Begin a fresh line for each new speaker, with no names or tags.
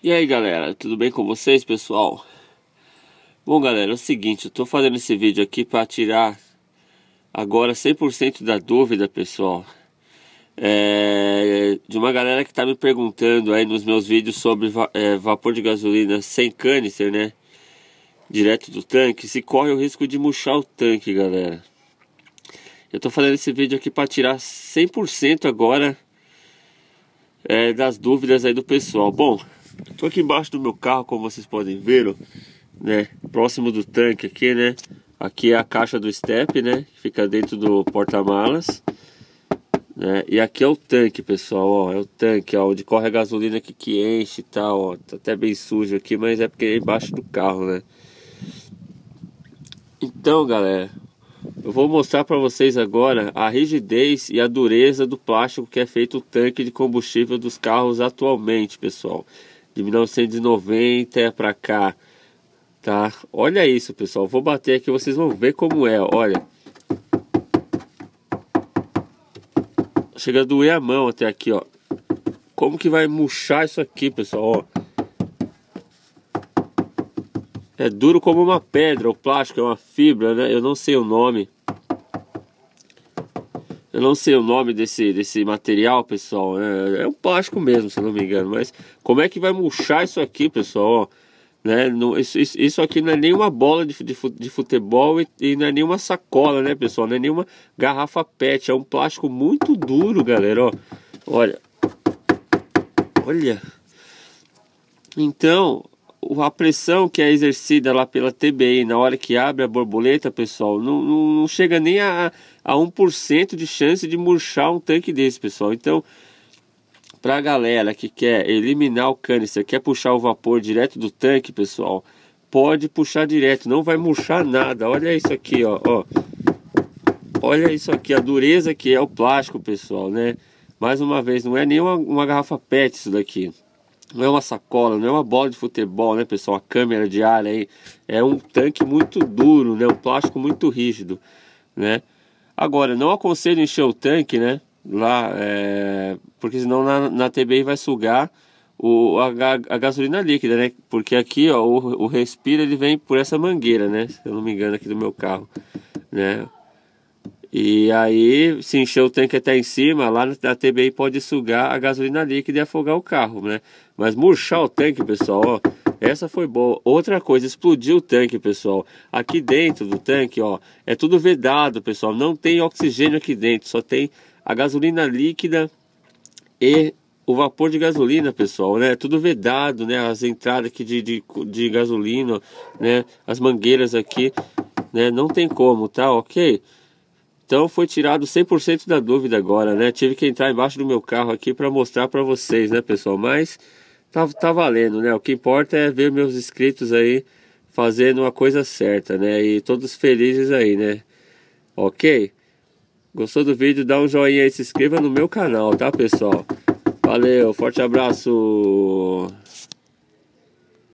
E aí galera, tudo bem com vocês pessoal? Bom galera, é o seguinte, eu tô fazendo esse vídeo aqui para tirar agora 100% da dúvida pessoal é, De uma galera que tá me perguntando aí nos meus vídeos sobre é, vapor de gasolina sem canister, né? Direto do tanque, se corre o risco de murchar o tanque galera Eu tô fazendo esse vídeo aqui para tirar 100% agora é, das dúvidas aí do pessoal Bom, Estou aqui embaixo do meu carro, como vocês podem ver, né? Próximo do tanque aqui, né? Aqui é a caixa do step, né? Fica dentro do porta-malas. Né? E aqui é o tanque, pessoal, ó. É o tanque, ó. Onde corre a gasolina aqui que enche e tal, ó. Tá até bem sujo aqui, mas é porque é embaixo do carro, né? Então, galera, eu vou mostrar para vocês agora a rigidez e a dureza do plástico que é feito o tanque de combustível dos carros atualmente, pessoal de 1990 para cá, tá? Olha isso, pessoal. Vou bater aqui, vocês vão ver como é, olha. Chega a doer a mão até aqui, ó. Como que vai murchar isso aqui, pessoal, ó. É duro como uma pedra, o plástico é uma fibra, né? Eu não sei o nome. Eu não sei o nome desse, desse material, pessoal. É, é um plástico mesmo, se não me engano. Mas como é que vai murchar isso aqui, pessoal? Né? Não, isso, isso, aqui não é nenhuma bola de, de, de futebol e, e, não é nenhuma sacola, né, pessoal? Não é nenhuma garrafa PET. É um plástico muito duro, galera. Ó, olha. Olha. Então, a pressão que é exercida lá pela TBI na hora que abre a borboleta, pessoal, não, não, não chega nem a, a 1% de chance de murchar um tanque desse, pessoal. Então, para a galera que quer eliminar o cânister quer puxar o vapor direto do tanque, pessoal, pode puxar direto, não vai murchar nada. Olha isso aqui, ó, ó. Olha isso aqui, a dureza que é o plástico, pessoal, né? Mais uma vez, não é nem uma, uma garrafa PET isso daqui não é uma sacola, não é uma bola de futebol, né, pessoal? A câmera de ar aí é um tanque muito duro, né? Um plástico muito rígido, né? Agora, não aconselho encher o tanque, né? Lá, é... porque senão na, na TBI vai sugar o, a, a, gasolina líquida, né? Porque aqui, ó, o, o respira ele vem por essa mangueira, né? Se eu não me engano, aqui do meu carro, né? E aí, se encher o tanque até em cima, lá na TBI pode sugar a gasolina líquida e afogar o carro, né? Mas murchar o tanque, pessoal, ó, essa foi boa. Outra coisa, explodiu o tanque, pessoal. Aqui dentro do tanque, ó, é tudo vedado, pessoal. Não tem oxigênio aqui dentro, só tem a gasolina líquida e o vapor de gasolina, pessoal, né? Tudo vedado, né? As entradas aqui de, de, de gasolina, né? As mangueiras aqui, né? Não tem como, tá? Ok? Então foi tirado 100% da dúvida agora, né? Tive que entrar embaixo do meu carro aqui para mostrar para vocês, né, pessoal? Mas tá, tá valendo, né? O que importa é ver meus inscritos aí fazendo uma coisa certa, né? E todos felizes aí, né? Ok? Gostou do vídeo? Dá um joinha e se inscreva no meu canal, tá, pessoal? Valeu, forte abraço!